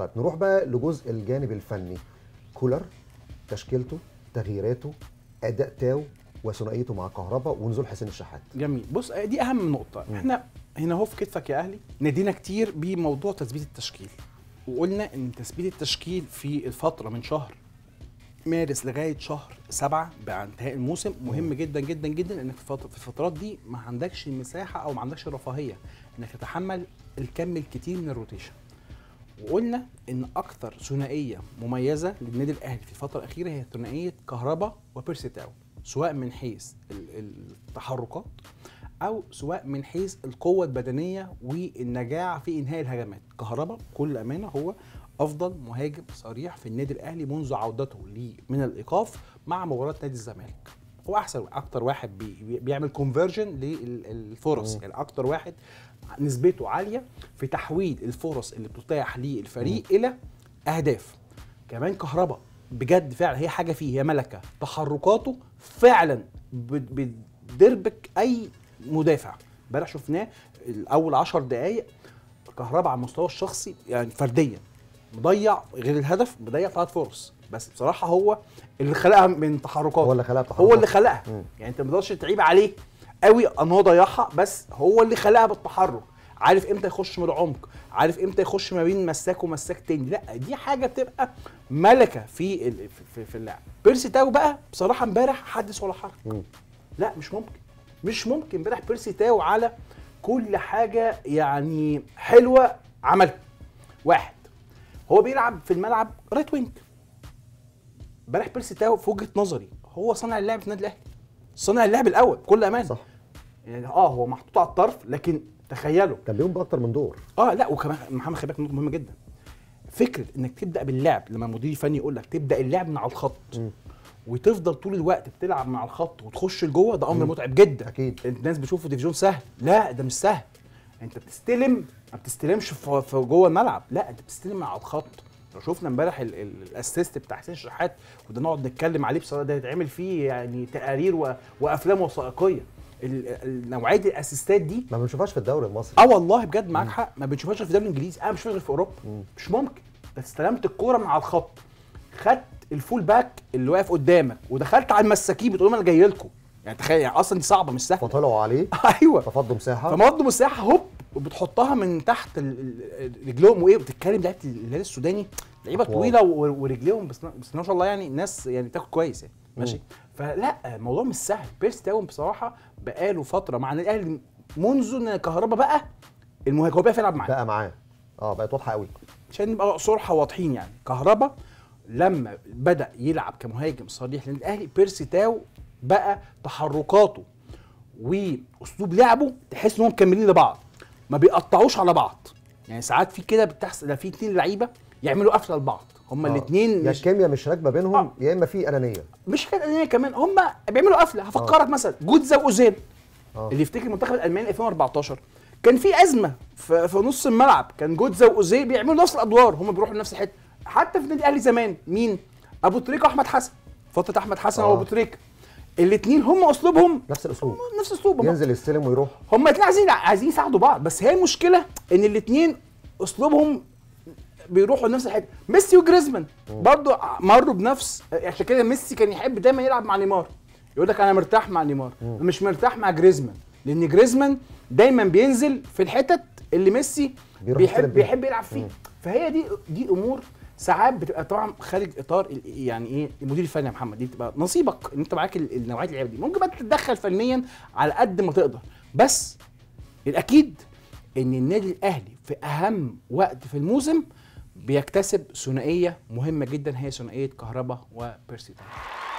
طيب نروح بقى لجزء الجانب الفني كولر تشكيلته تغييراته اداء تاو وثنائيته مع كهربا ونزول حسين الشحات جميل بص آه، دي اهم نقطه م. احنا هنا اهو في كتفك يا اهلي نادينا كتير بموضوع تثبيت التشكيل وقلنا ان تثبيت التشكيل في الفتره من شهر مارس لغايه شهر سبعة بعد انتهاء الموسم مهم جدا جدا جدا انك في الفترات دي ما عندكش المساحه او ما عندكش الرفاهيه انك تتحمل الكم الكتير من الروتيشن وقلنا ان اكثر ثنائيه مميزه للنادي الاهلي في الفتره الاخيره هي ثنائيه كهربا وبيرسيتاو سواء من حيث التحركات او سواء من حيث القوه البدنيه والنجاعه في انهاء الهجمات كهربا كل امانه هو افضل مهاجم صريح في النادي الاهلي منذ عودته من الايقاف مع مباراه نادي الزمالك هو احسن اكتر واحد بي بيعمل كونفرجن للفرص يعني اكتر واحد نسبته عاليه في تحويل الفرص اللي بتتاح للفريق الى اهداف كمان كهرباء بجد فعلا هي حاجه فيه هي ملكه تحركاته فعلا بتدربك اي مدافع امبارح شفناه الاول 10 دقائق كهرباء على المستوى الشخصي يعني فرديا مضيع غير الهدف مضيع ثلاث فرص بس بصراحه هو اللي خلقها من تحركات هو اللي خلقها بتحركات. هو اللي خلقها م. يعني انت ما تقدرش تعيب عليه قوي ان هو ضيعها بس هو اللي خلقها بالتحرك عارف امتى يخش من العمق عارف امتى يخش ما بين مساك ومساك تاني لا دي حاجه بتبقى ملكه في في, في اللعب بيرسي تاو بقى بصراحه امبارح حدث ولا حرج لا مش ممكن مش ممكن امبارح بيرسي تاو على كل حاجه يعني حلوه عملها واحد هو بيلعب في الملعب رايت وينج امبارح بيرسي تاو في وجهه نظري هو صانع اللعب في النادي الاهلي صانع اللعب الاول بكل امانه صح يعني اه هو محطوط على الطرف لكن تخيلوا كان بيقوم باكتر من دور اه لا وكمان محمد خلي بالك نقطه مهمه جدا فكره انك تبدا باللعب لما مدير فني يقول لك تبدا اللعب من على الخط م. وتفضل طول الوقت بتلعب مع الخط وتخش لجوه ده امر متعب جدا اكيد الناس بتشوفه ديفيجون سهل لا ده مش سهل انت بتستلم ما بتستلمش في جوه الملعب لا انت بتستلم على الخط شفنا امبارح الاسيست بتاع حسين شحات وده نقعد نتكلم عليه بصراحه ده يتعمل فيه يعني تقارير وافلام وثائقيه نوعيه الاسيستات دي ما بنشوفهاش في الدوري المصري اه والله بجد معاك حق ما بنشوفهاش في الدوري الانجليزي انا آه، مش فاكر في اوروبا مم. مش ممكن بس استلمت الكوره من على الخط خدت الفول باك اللي واقف قدامك ودخلت على المساكين بتقول انا جاي لكم يعني تخيل يعني اصلا دي صعبه مش سهله فطلعوا عليه ايوه ففضوا مساحه ففضوا مساحه هوب وبتحطها من تحت رجلهم وايه بتتكلم لعيبه الهلال السوداني لعيبه طويله ورجليهم بس ما شاء الله يعني الناس يعني بتاكل كويس يعني ماشي فلا الموضوع مش سهل بيرس تاون بصراحه بقاله فتره مع الاهلي منذ ان كهربا بقى المهاجم هو بقى يلعب معاه بقى معاه اه بقت واضحه قوي عشان نبقى صرحه واضحين يعني كهربا لما بدا يلعب كمهاجم صريح للاهلي بيرسي تاو بقى تحركاته واسلوب لعبه تحس انهم مكملين لبعض ما بيقطعوش على بعض يعني ساعات في كده بتحصل ده في اتنين لعيبه يعملوا قفله لبعض هما آه. الاثنين يا الكيمياء مش راكبه بينهم آه. يا اما في انانيه مش كان انانيه كمان هما بيعملوا قفله هفكرك آه. مثلا جوتزا واوزيل آه. اللي يفتكر المنتخب الالماني 2014 كان في ازمه في, في نص الملعب كان جوتزا واوزيل بيعملوا نفس الادوار هما بيروحوا لنفس الحته حتى في النادي الاهلي زمان مين ابو تريكه واحمد حسن فتره احمد حسن آه. وابو تريكه الاثنين هم اسلوبهم نفس الاسلوب نفس اسلوبهم ينزل يستلم ويروح هم الاثنين عايزين عايزين يساعدوا بعض بس هي المشكله ان الاثنين اسلوبهم بيروحوا لنفس الحته ميسي وجريزمان برضو مروا بنفس عشان كده ميسي كان يحب دايما يلعب مع نيمار يقول لك انا مرتاح مع نيمار مش مرتاح مع جريزمان لان جريزمان دايما بينزل في الحتت اللي ميسي بيحب بيحب يلعب فيه فهي دي دي امور ساعات بتبقى طبعا خارج اطار يعني ايه المدير الفني يا محمد دي بتبقى نصيبك ان انت معاك نوعيه اللعيبه دي ممكن بقى تتدخل فنيا على قد ما تقدر بس الاكيد ان النادي الاهلي في اهم وقت في الموسم بيكتسب ثنائيه مهمه جدا هي ثنائيه كهربا وبيرسي